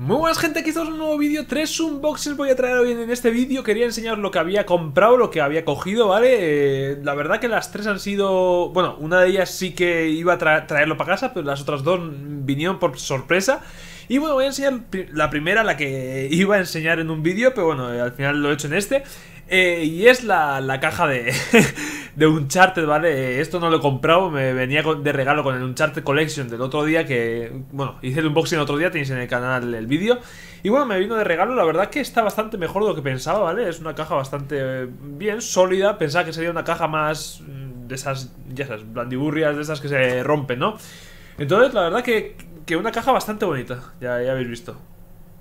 Muy buenas gente, aquí estamos en un nuevo vídeo, tres unboxings voy a traer hoy en este vídeo, quería enseñar lo que había comprado, lo que había cogido, ¿vale? Eh, la verdad que las tres han sido, bueno, una de ellas sí que iba a traerlo para casa, pero las otras dos vinieron por sorpresa Y bueno, voy a enseñar la primera, la que iba a enseñar en un vídeo, pero bueno, eh, al final lo he hecho en este eh, Y es la caja de de Uncharted, ¿vale? Eh, esto no lo he comprado, me venía de regalo con el Uncharted Collection del otro día que, bueno, hice el unboxing el otro día, tenéis en el canal el vídeo. Y bueno, me vino de regalo, la verdad que está bastante mejor de lo que pensaba, ¿vale? Es una caja bastante eh, bien, sólida, pensaba que sería una caja más mm, de esas, ya sabes, blandiburrias de esas que se rompen, ¿no? Entonces, la verdad que, que una caja bastante bonita, ya, ya habéis visto.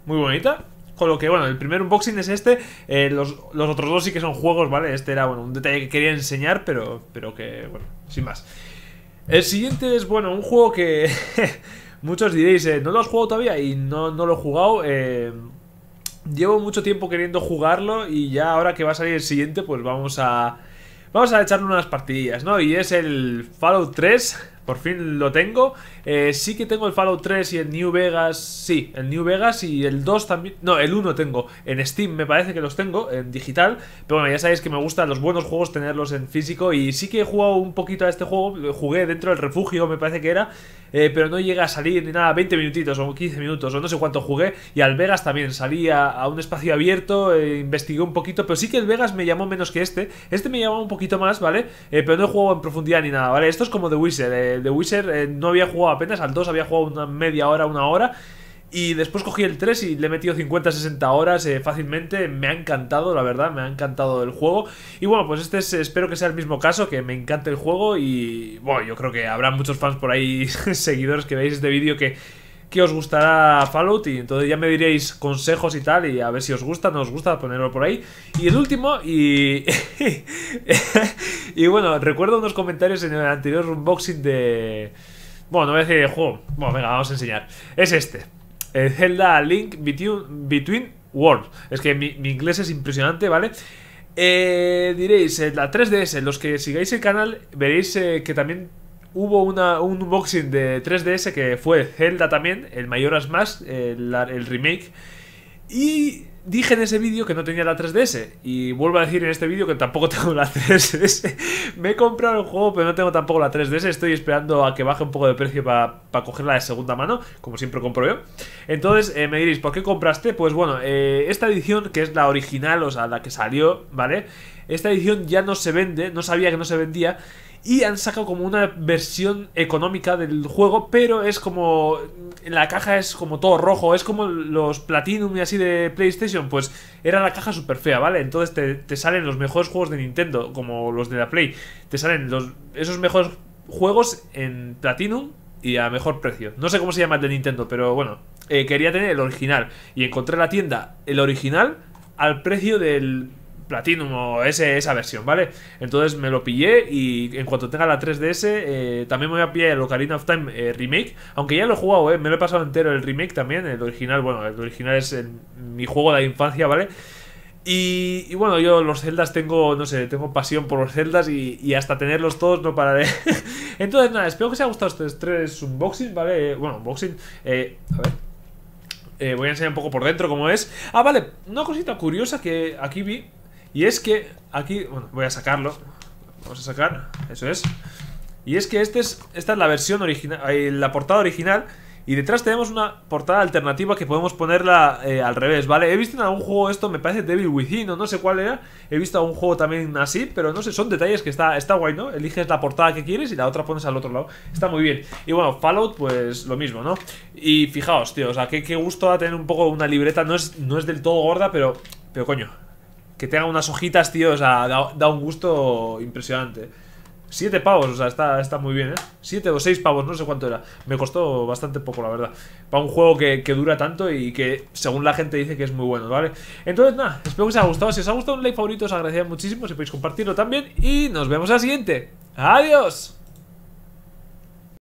Muy bonita, con lo que, bueno, el primer unboxing es este. Eh, los, otros dos sí que son juegos, ¿vale? Este era, bueno, un detalle que quería enseñar, pero, pero que, bueno, sin más. El siguiente es, bueno, un juego que muchos diréis, eh, no lo has jugado todavía y no, lo he jugado. Eh, llevo mucho tiempo queriendo jugarlo y ya ahora que va a salir el siguiente, pues vamos a... Vamos a echarle unas partidillas, ¿no? Y es el Fallout 3 por fin lo tengo. Eh, sí que tengo el Fallout 3 y el New Vegas. Sí, el New Vegas y el 2 también. No, el 1 tengo. En Steam me parece que los tengo, en digital. Pero bueno, ya sabéis que me gustan los buenos juegos tenerlos en físico. Y sí que he jugado un poquito a este juego. Jugué dentro del refugio, me parece que era. Eh, pero no llega a salir ni nada, 20 minutitos o 15 minutos o no sé cuánto jugué. Y al Vegas también salí a, un espacio abierto, eh, investigué un poquito, pero sí que el Vegas me llamó menos que este. Este me llamó un poquito más, ¿vale? Eh, pero no he jugado en profundidad ni nada, ¿vale? Esto es como The Wizard. The Wizard no había jugado apenas, al 2 había jugado una media hora, una hora. Y después cogí el 3 y le he metido 50-60 horas eh, fácilmente. Me ha encantado, la verdad, me ha encantado el juego. Y bueno, pues este es, espero que sea el mismo caso, que me encante el juego. Y bueno, yo creo que habrá muchos fans por ahí, seguidores que veáis este vídeo que, os gustará Fallout y entonces ya me diréis consejos y tal y a ver si os gusta, no os gusta, ponerlo por ahí. Y el último, y... y bueno, recuerdo unos comentarios en el anterior unboxing de... Bueno, no voy a decir juego. Bueno, venga, vamos a enseñar. Es este. Zelda Link Between, Worlds. Es que mi, inglés es impresionante, ¿vale? Eh, diréis, eh, la 3DS, los que sigáis el canal veréis eh, que también hubo un unboxing de 3DS que fue Zelda también, el Mayoras Mask, el remake. Y dije en ese vídeo que no tenía la 3DS. Y vuelvo a decir en este vídeo que tampoco tengo la 3DS. Me he comprado el juego, pero no tengo tampoco la 3DS. Estoy esperando a que baje un poco de precio para cogerla de segunda mano, como siempre compro yo. Entonces eh, me diréis, ¿por qué compraste? Pues bueno, eh, esta edición, que es la original, o sea, la que salió, ¿vale? Esta edición ya no se vende, no sabía que no se vendía. Y han sacado como una versión económica del juego, pero es como la caja es como todo rojo, es como los Platinum y así de PlayStation, pues era la caja súper fea, ¿vale? Entonces te, te, salen los mejores juegos de Nintendo, como los de la Play, te salen los, esos mejores juegos en Platinum y a mejor precio. No sé cómo se llama el de Nintendo, pero bueno, eh, quería tener el original y encontré la tienda, el original, al precio del Platinum o esa versión, ¿vale? Entonces me lo pillé y en cuanto tenga la 3DS eh, también me voy a pillar el Ocarina of Time eh, Remake, aunque ya lo he jugado, ¿eh? Me lo he pasado entero el remake también, el original, bueno, el original es mi juego de la infancia, ¿vale? Y, bueno, yo los celdas tengo, no sé, tengo pasión por los celdas y, hasta tenerlos todos no pararé. Entonces, nada, espero que os haya gustado estos tres unboxings, ¿vale? Bueno, unboxing, eh, a ver. voy a enseñar un poco por dentro cómo es. Ah, vale, una cosita curiosa que aquí vi y es que aquí, bueno, voy a sacarlo. Vamos a sacar, eso es. Y es que este es, esta es la versión original, eh, la portada original. Y detrás tenemos una portada alternativa que podemos ponerla eh, al revés, ¿vale? He visto en algún juego esto, me parece Devil Within o no sé cuál era. He visto algún juego también así, pero no sé, son detalles que está, está guay, ¿no? Eliges la portada que quieres y la otra pones al otro lado. Está muy bien. Y bueno, Fallout, pues lo mismo, ¿no? Y fijaos, tío, o sea, qué, qué gusto a tener un poco una libreta. No es, no es del todo gorda, pero, pero coño, que tenga unas hojitas, tío, o sea, da, un gusto impresionante. Siete pavos, o sea, está, está muy bien, ¿eh? Siete o seis pavos, no sé cuánto era. Me costó bastante poco, la verdad. Para un juego que, dura tanto y que, según la gente, dice que es muy bueno, ¿vale? Entonces, nada, espero que os haya gustado. Si os ha gustado un like favorito, os agradecería muchísimo. Si podéis compartirlo también. Y nos vemos en la siguiente. ¡Adiós!